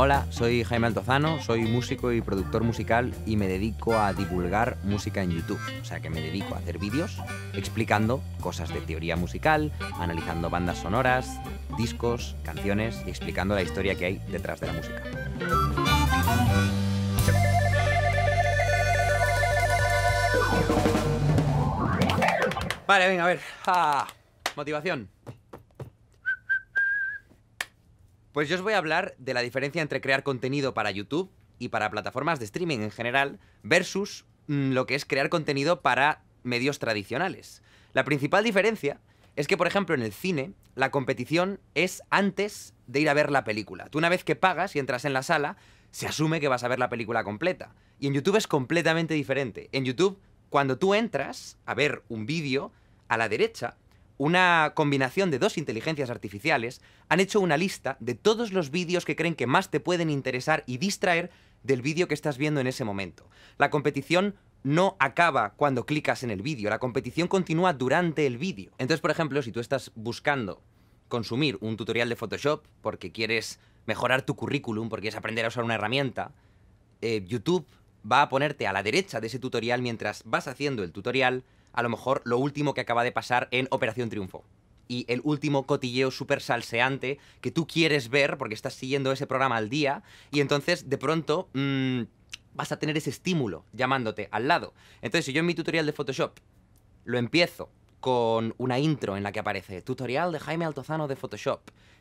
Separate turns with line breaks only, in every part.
Hola, soy Jaime Altozano, soy músico y productor musical y me dedico a divulgar música en YouTube. O sea que me dedico a hacer vídeos explicando cosas de teoría musical, analizando bandas sonoras, discos, canciones y explicando la historia que hay detrás de la música. Vale, venga, a ver. Ah, motivación. Pues yo os voy a hablar de la diferencia entre crear contenido para YouTube y para plataformas de streaming en general versus mm, lo que es crear contenido para medios tradicionales. La principal diferencia es que, por ejemplo, en el cine, la competición es antes de ir a ver la película. Tú una vez que pagas y entras en la sala, se asume que vas a ver la película completa. Y en YouTube es completamente diferente. En YouTube, cuando tú entras a ver un vídeo, a la derecha una combinación de dos inteligencias artificiales, han hecho una lista de todos los vídeos que creen que más te pueden interesar y distraer del vídeo que estás viendo en ese momento. La competición no acaba cuando clicas en el vídeo, la competición continúa durante el vídeo. Entonces, por ejemplo, si tú estás buscando consumir un tutorial de Photoshop porque quieres mejorar tu currículum, porque quieres aprender a usar una herramienta, eh, YouTube va a ponerte a la derecha de ese tutorial mientras vas haciendo el tutorial a lo mejor lo último que acaba de pasar en Operación Triunfo y el último cotilleo súper salseante que tú quieres ver porque estás siguiendo ese programa al día y entonces de pronto mm, vas a tener ese estímulo llamándote al lado. Entonces si yo en mi tutorial de Photoshop lo empiezo con una intro en la que aparece tutorial de Jaime Altozano de Photoshop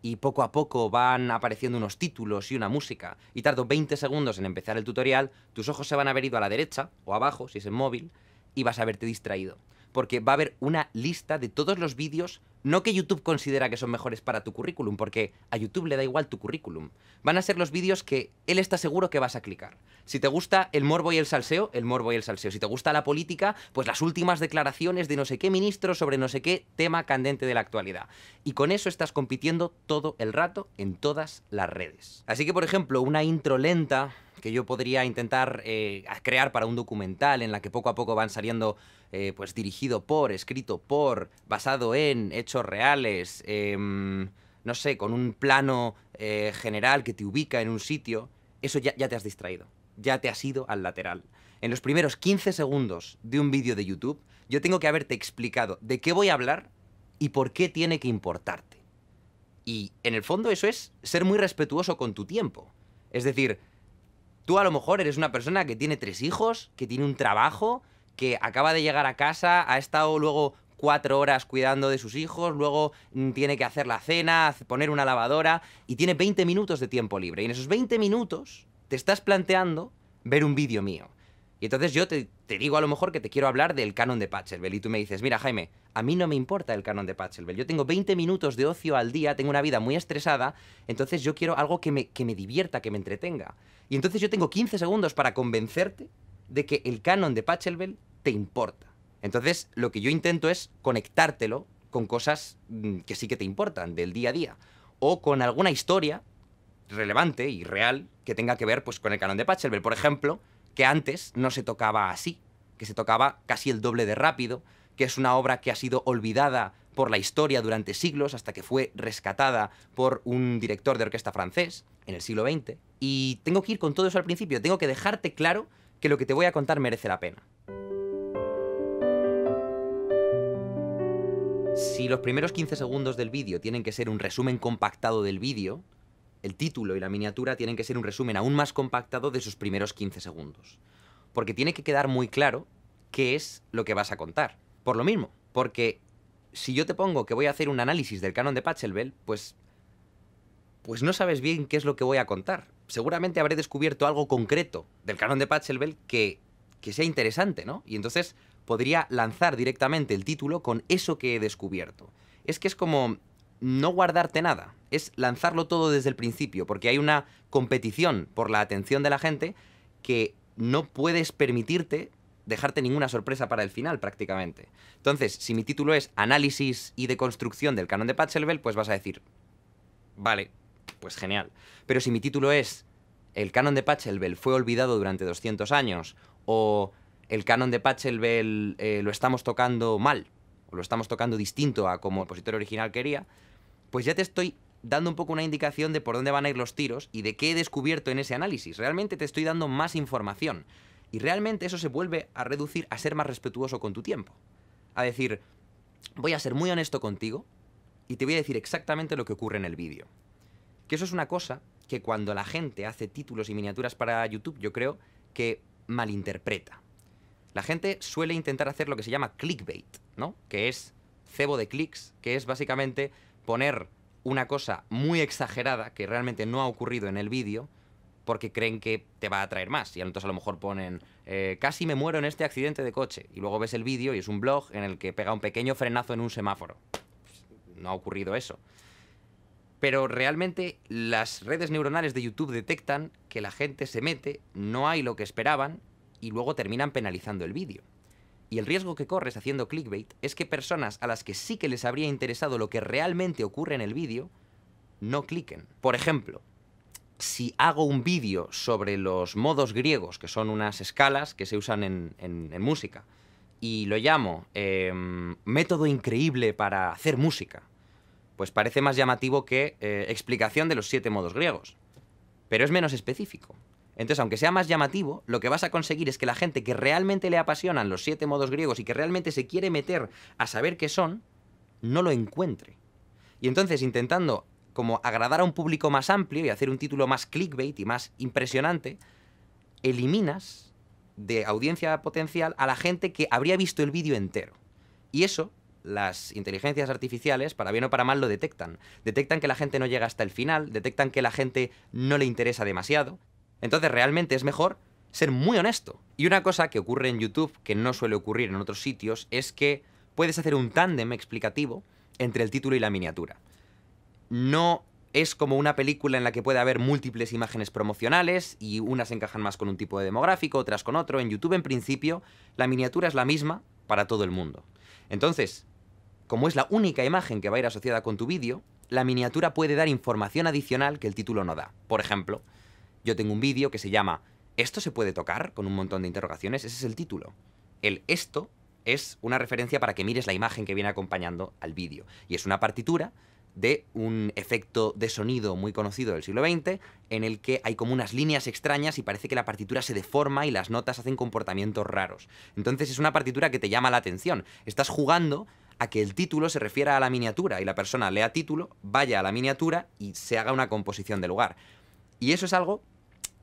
y poco a poco van apareciendo unos títulos y una música y tardo 20 segundos en empezar el tutorial, tus ojos se van a ver ido a la derecha o abajo si es en móvil y vas a verte distraído. Porque va a haber una lista de todos los vídeos, no que YouTube considera que son mejores para tu currículum, porque a YouTube le da igual tu currículum. Van a ser los vídeos que él está seguro que vas a clicar. Si te gusta el morbo y el salseo, el morbo y el salseo. Si te gusta la política, pues las últimas declaraciones de no sé qué ministro sobre no sé qué tema candente de la actualidad. Y con eso estás compitiendo todo el rato en todas las redes. Así que, por ejemplo, una intro lenta que yo podría intentar eh, crear para un documental en la que poco a poco van saliendo, eh, pues dirigido por, escrito por, basado en hechos reales, em, no sé, con un plano eh, general que te ubica en un sitio, eso ya, ya te has distraído, ya te has ido al lateral. En los primeros 15 segundos de un vídeo de YouTube, yo tengo que haberte explicado de qué voy a hablar y por qué tiene que importarte. Y en el fondo eso es ser muy respetuoso con tu tiempo. Es decir, Tú a lo mejor eres una persona que tiene tres hijos, que tiene un trabajo, que acaba de llegar a casa, ha estado luego cuatro horas cuidando de sus hijos, luego mm, tiene que hacer la cena, poner una lavadora y tiene 20 minutos de tiempo libre. Y en esos 20 minutos te estás planteando ver un vídeo mío. Y entonces yo te, digo a lo mejor que te quiero hablar del canon de Pachelbel y tú me dices, mira Jaime, a mí no me importa el canon de Pachelbel, yo tengo 20 minutos de ocio al día, tengo una vida muy estresada, entonces yo quiero algo que me, divierta, que me entretenga. Y entonces yo tengo 15 segundos para convencerte de que el canon de Pachelbel te importa. Entonces lo que yo intento es conectártelo con cosas mm, que sí que te importan del día a día o con alguna historia relevante y real que tenga que ver pues, con el canon de Pachelbel. Por ejemplo, que antes no se tocaba así, que se tocaba casi el doble de rápido, que es una obra que ha sido olvidada por la historia durante siglos hasta que fue rescatada por un director de orquesta francés en el siglo XX. Y tengo que ir con todo eso al principio, tengo que dejarte claro que lo que te voy a contar merece la pena. Si los primeros 15 segundos del vídeo tienen que ser un resumen compactado del vídeo, el título y la miniatura tienen que ser un resumen aún más compactado de sus primeros 15 segundos. Porque tiene que quedar muy claro qué es lo que vas a contar. Por lo mismo, porque si yo te pongo que voy a hacer un análisis del canon de Pachelbel, pues pues no sabes bien qué es lo que voy a contar. Seguramente habré descubierto algo concreto del canon de Pachelbel que, que sea interesante, ¿no? Y entonces podría lanzar directamente el título con eso que he descubierto. Es que es como no guardarte nada, es lanzarlo todo desde el principio, porque hay una competición por la atención de la gente que no puedes permitirte dejarte ninguna sorpresa para el final prácticamente. Entonces, si mi título es Análisis y deconstrucción del canon de Pachelbel, pues vas a decir, vale, pues genial. Pero si mi título es El canon de Pachelbel fue olvidado durante 200 años, o El canon de Pachelbel eh, lo estamos tocando mal, o lo estamos tocando distinto a como el compositor original quería, pues ya te estoy dando un poco una indicación de por dónde van a ir los tiros y de qué he descubierto en ese análisis. Realmente te estoy dando más información. Y realmente eso se vuelve a reducir a ser más respetuoso con tu tiempo. A decir, voy a ser muy honesto contigo y te voy a decir exactamente lo que ocurre en el vídeo. Que eso es una cosa que cuando la gente hace títulos y miniaturas para YouTube, yo creo que malinterpreta. La gente suele intentar hacer lo que se llama clickbait, ¿no? Que es cebo de clics, que es básicamente poner una cosa muy exagerada que realmente no ha ocurrido en el vídeo porque creen que te va a traer más. Y entonces a lo mejor ponen, eh, casi me muero en este accidente de coche. Y luego ves el vídeo y es un blog en el que pega un pequeño frenazo en un semáforo. Pues, no ha ocurrido eso. Pero realmente las redes neuronales de YouTube detectan que la gente se mete, no hay lo que esperaban y luego terminan penalizando el vídeo. Y el riesgo que corres haciendo clickbait es que personas a las que sí que les habría interesado lo que realmente ocurre en el vídeo, no cliquen. Por ejemplo, si hago un vídeo sobre los modos griegos, que son unas escalas que se usan en, música, y lo llamo em, método increíble para hacer música, pues parece más llamativo que eh, explicación de los siete modos griegos. Pero es menos específico. Entonces, aunque sea más llamativo, lo que vas a conseguir es que la gente que realmente le apasionan los siete modos griegos y que realmente se quiere meter a saber qué son, no lo encuentre. Y entonces, intentando como agradar a un público más amplio y hacer un título más clickbait y más impresionante, eliminas de audiencia potencial a la gente que habría visto el vídeo entero. Y eso las inteligencias artificiales, para bien o para mal, lo detectan. Detectan que la gente no llega hasta el final, detectan que la gente no le interesa demasiado, entonces realmente es mejor ser muy honesto. Y una cosa que ocurre en YouTube, que no suele ocurrir en otros sitios, es que puedes hacer un tándem explicativo entre el título y la miniatura. No es como una película en la que puede haber múltiples imágenes promocionales y unas encajan más con un tipo de demográfico, otras con otro. En YouTube, en principio, la miniatura es la misma para todo el mundo. Entonces, como es la única imagen que va a ir asociada con tu vídeo, la miniatura puede dar información adicional que el título no da. Por ejemplo, yo tengo un vídeo que se llama ¿Esto se puede tocar? con un montón de interrogaciones. Ese es el título. El esto es una referencia para que mires la imagen que viene acompañando al vídeo. Y es una partitura de un efecto de sonido muy conocido del siglo XX, en el que hay como unas líneas extrañas y parece que la partitura se deforma y las notas hacen comportamientos raros. Entonces es una partitura que te llama la atención. Estás jugando a que el título se refiera a la miniatura y la persona lea título, vaya a la miniatura y se haga una composición de lugar. Y eso es algo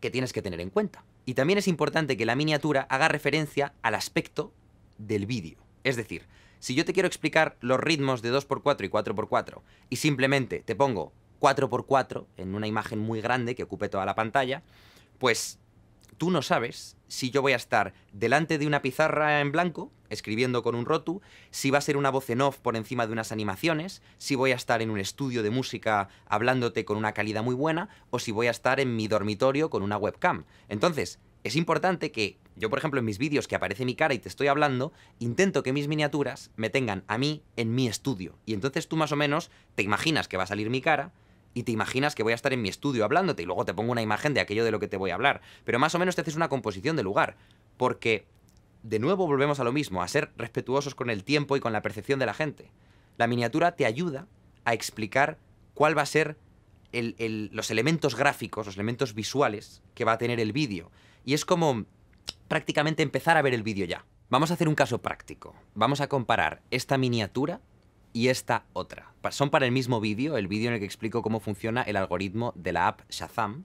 que tienes que tener en cuenta. Y también es importante que la miniatura haga referencia al aspecto del vídeo. Es decir, si yo te quiero explicar los ritmos de 2x4 y 4x4 y simplemente te pongo 4x4 en una imagen muy grande que ocupe toda la pantalla, pues tú no sabes si yo voy a estar delante de una pizarra en blanco, escribiendo con un rotu, si va a ser una voz en off por encima de unas animaciones, si voy a estar en un estudio de música hablándote con una calidad muy buena, o si voy a estar en mi dormitorio con una webcam. Entonces, es importante que yo, por ejemplo, en mis vídeos que aparece mi cara y te estoy hablando, intento que mis miniaturas me tengan a mí en mi estudio. Y entonces tú más o menos te imaginas que va a salir mi cara, y te imaginas que voy a estar en mi estudio hablándote y luego te pongo una imagen de aquello de lo que te voy a hablar. Pero más o menos te haces una composición de lugar, porque de nuevo volvemos a lo mismo, a ser respetuosos con el tiempo y con la percepción de la gente. La miniatura te ayuda a explicar cuál va a ser los elementos gráficos, los elementos visuales que va a tener el vídeo. Y es como prácticamente empezar a ver el vídeo ya. Vamos a hacer un caso práctico. Vamos a comparar esta miniatura y esta otra. Son para el mismo vídeo, el vídeo en el que explico cómo funciona el algoritmo de la app Shazam,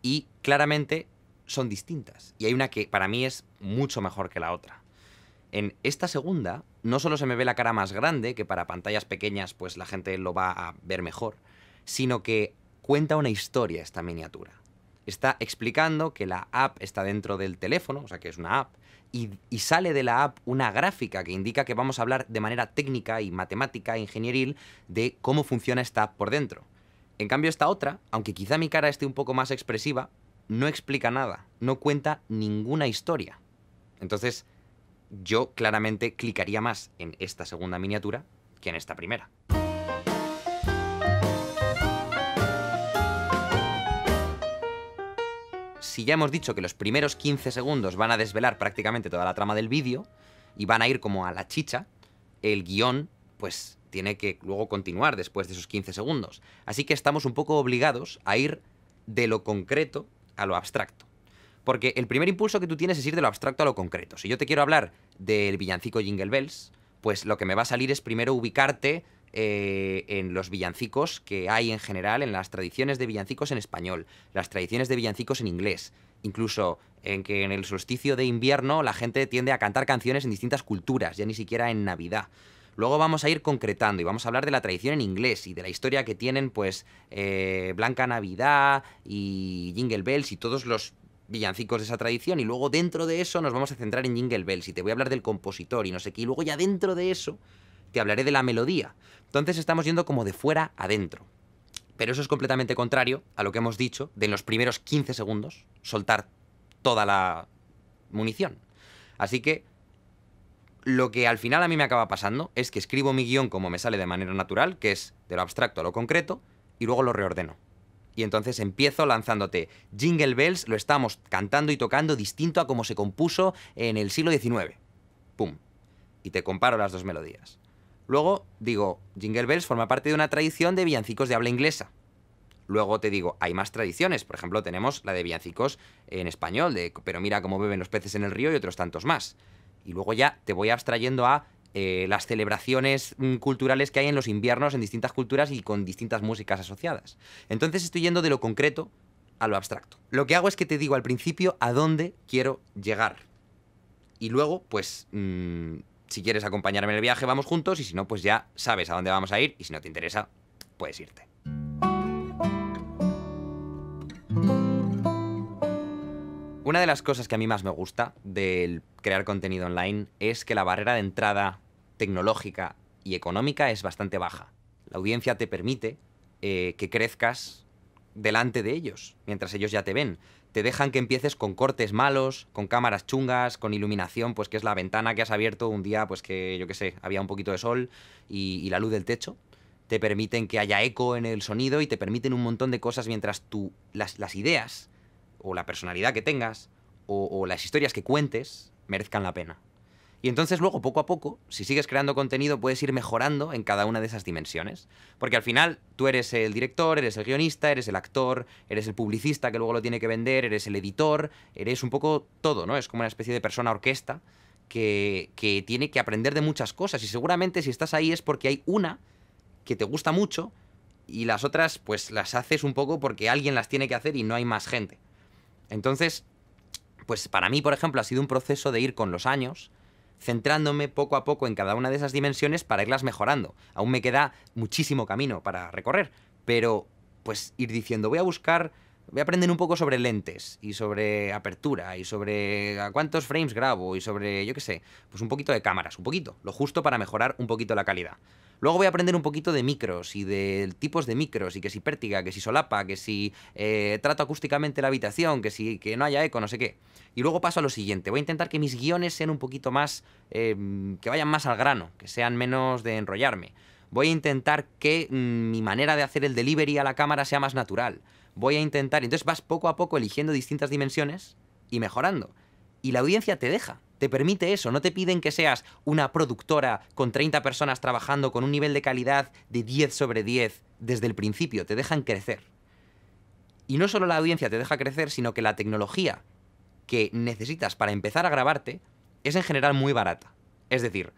y claramente son distintas. Y hay una que para mí es mucho mejor que la otra. En esta segunda, no solo se me ve la cara más grande, que para pantallas pequeñas pues la gente lo va a ver mejor, sino que cuenta una historia esta miniatura está explicando que la app está dentro del teléfono, o sea que es una app, y, sale de la app una gráfica que indica que vamos a hablar de manera técnica y matemática, e ingenieril, de cómo funciona esta app por dentro. En cambio, esta otra, aunque quizá mi cara esté un poco más expresiva, no explica nada, no cuenta ninguna historia. Entonces, yo claramente clicaría más en esta segunda miniatura que en esta primera. si ya hemos dicho que los primeros 15 segundos van a desvelar prácticamente toda la trama del vídeo y van a ir como a la chicha, el guión pues tiene que luego continuar después de esos 15 segundos. Así que estamos un poco obligados a ir de lo concreto a lo abstracto. Porque el primer impulso que tú tienes es ir de lo abstracto a lo concreto. Si yo te quiero hablar del villancico Jingle Bells, pues lo que me va a salir es primero ubicarte eh, en los villancicos que hay en general, en las tradiciones de villancicos en español, las tradiciones de villancicos en inglés, incluso en que en el solsticio de invierno la gente tiende a cantar canciones en distintas culturas, ya ni siquiera en Navidad. Luego vamos a ir concretando y vamos a hablar de la tradición en inglés y de la historia que tienen, pues, eh, Blanca Navidad y Jingle Bells y todos los villancicos de esa tradición. Y luego dentro de eso nos vamos a centrar en Jingle Bells y te voy a hablar del compositor y no sé qué. Y luego ya dentro de eso te hablaré de la melodía. Entonces estamos yendo como de fuera adentro. Pero eso es completamente contrario a lo que hemos dicho de en los primeros 15 segundos soltar toda la munición. Así que lo que al final a mí me acaba pasando es que escribo mi guión como me sale de manera natural, que es de lo abstracto a lo concreto, y luego lo reordeno. Y entonces empiezo lanzándote Jingle Bells, lo estamos cantando y tocando distinto a como se compuso en el siglo XIX. ¡Pum! Y te comparo las dos melodías. Luego digo, Jingle Bells forma parte de una tradición de villancicos de habla inglesa. Luego te digo, hay más tradiciones. Por ejemplo, tenemos la de villancicos en español, de Pero mira cómo beben los peces en el río y otros tantos más. Y luego ya te voy abstrayendo a eh, las celebraciones mm, culturales que hay en los inviernos en distintas culturas y con distintas músicas asociadas. Entonces estoy yendo de lo concreto a lo abstracto. Lo que hago es que te digo al principio a dónde quiero llegar. Y luego, pues, mm, si quieres acompañarme en el viaje, vamos juntos y si no, pues ya sabes a dónde vamos a ir y si no te interesa, puedes irte. Una de las cosas que a mí más me gusta del crear contenido online es que la barrera de entrada tecnológica y económica es bastante baja. La audiencia te permite eh, que crezcas delante de ellos, mientras ellos ya te ven te dejan que empieces con cortes malos, con cámaras chungas, con iluminación, pues que es la ventana que has abierto un día, pues que yo qué sé, había un poquito de sol y, la luz del techo. Te permiten que haya eco en el sonido y te permiten un montón de cosas mientras tú, las, ideas, o la personalidad que tengas, o las historias que cuentes, merezcan la pena. Y entonces luego, poco a poco, si sigues creando contenido, puedes ir mejorando en cada una de esas dimensiones. Porque al final tú eres el director, eres el guionista, eres el actor, eres el publicista que luego lo tiene que vender, eres el editor, eres un poco todo, ¿no? Es como una especie de persona orquesta que, que tiene que aprender de muchas cosas. Y seguramente si estás ahí es porque hay una que te gusta mucho y las otras pues las haces un poco porque alguien las tiene que hacer y no hay más gente. Entonces, pues para mí, por ejemplo, ha sido un proceso de ir con los años, centrándome poco a poco en cada una de esas dimensiones para irlas mejorando. Aún me queda muchísimo camino para recorrer, pero pues ir diciendo, voy a buscar voy a aprender un poco sobre lentes y sobre apertura y sobre a cuántos frames grabo y sobre, yo qué sé, pues un poquito de cámaras, un poquito, lo justo para mejorar un poquito la calidad. Luego voy a aprender un poquito de micros y de tipos de micros y que si pértiga, que si solapa, que si eh, trato acústicamente la habitación, que si que no haya eco, no sé qué. Y luego paso a lo siguiente. Voy a intentar que mis guiones sean un poquito más, em, que vayan más al grano, que sean menos de enrollarme. Voy a intentar que mm, mi manera de hacer el delivery a la cámara sea más natural voy a intentar. Entonces vas poco a poco eligiendo distintas dimensiones y mejorando. Y la audiencia te deja, te permite eso, no te piden que seas una productora con 30 personas trabajando con un nivel de calidad de 10 sobre 10 desde el principio, te dejan crecer. Y no solo la audiencia te deja crecer, sino que la tecnología que necesitas para empezar a grabarte es en general muy barata. Es decir,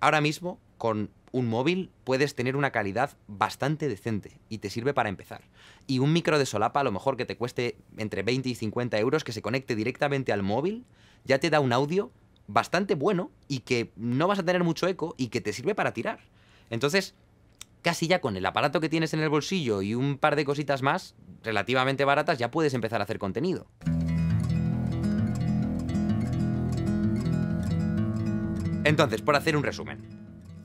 ahora mismo con un móvil puedes tener una calidad bastante decente y te sirve para empezar. Y un micro de solapa, a lo mejor que te cueste entre 20 y 50 euros, que se conecte directamente al móvil, ya te da un audio bastante bueno y que no vas a tener mucho eco y que te sirve para tirar. Entonces, casi ya con el aparato que tienes en el bolsillo y un par de cositas más, relativamente baratas, ya puedes empezar a hacer contenido. Entonces, por hacer un resumen,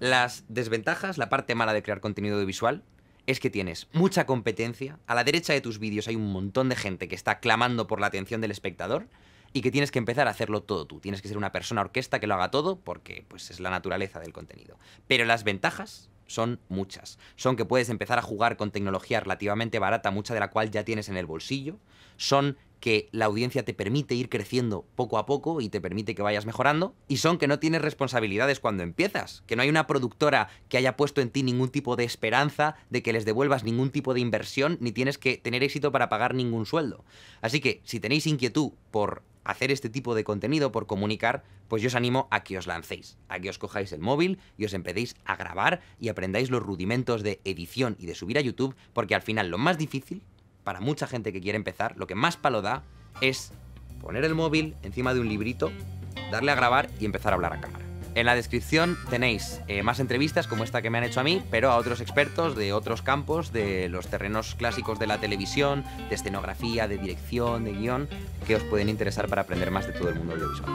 las desventajas, la parte mala de crear contenido audiovisual, es que tienes mucha competencia, a la derecha de tus vídeos hay un montón de gente que está clamando por la atención del espectador y que tienes que empezar a hacerlo todo tú. Tienes que ser una persona orquesta que lo haga todo porque pues, es la naturaleza del contenido. Pero las ventajas son muchas. Son que puedes empezar a jugar con tecnología relativamente barata, mucha de la cual ya tienes en el bolsillo. Son que la audiencia te permite ir creciendo poco a poco y te permite que vayas mejorando, y son que no tienes responsabilidades cuando empiezas, que no hay una productora que haya puesto en ti ningún tipo de esperanza de que les devuelvas ningún tipo de inversión, ni tienes que tener éxito para pagar ningún sueldo. Así que si tenéis inquietud por hacer este tipo de contenido, por comunicar, pues yo os animo a que os lancéis, a que os cojáis el móvil y os empecéis a grabar y aprendáis los rudimentos de edición y de subir a YouTube, porque al final lo más difícil para mucha gente que quiere empezar, lo que más palo da es poner el móvil encima de un librito, darle a grabar y empezar a hablar a cámara. En la descripción tenéis eh, más entrevistas como esta que me han hecho a mí, pero a otros expertos de otros campos, de los terrenos clásicos de la televisión, de escenografía, de dirección, de guión, que os pueden interesar para aprender más de todo el mundo audiovisual.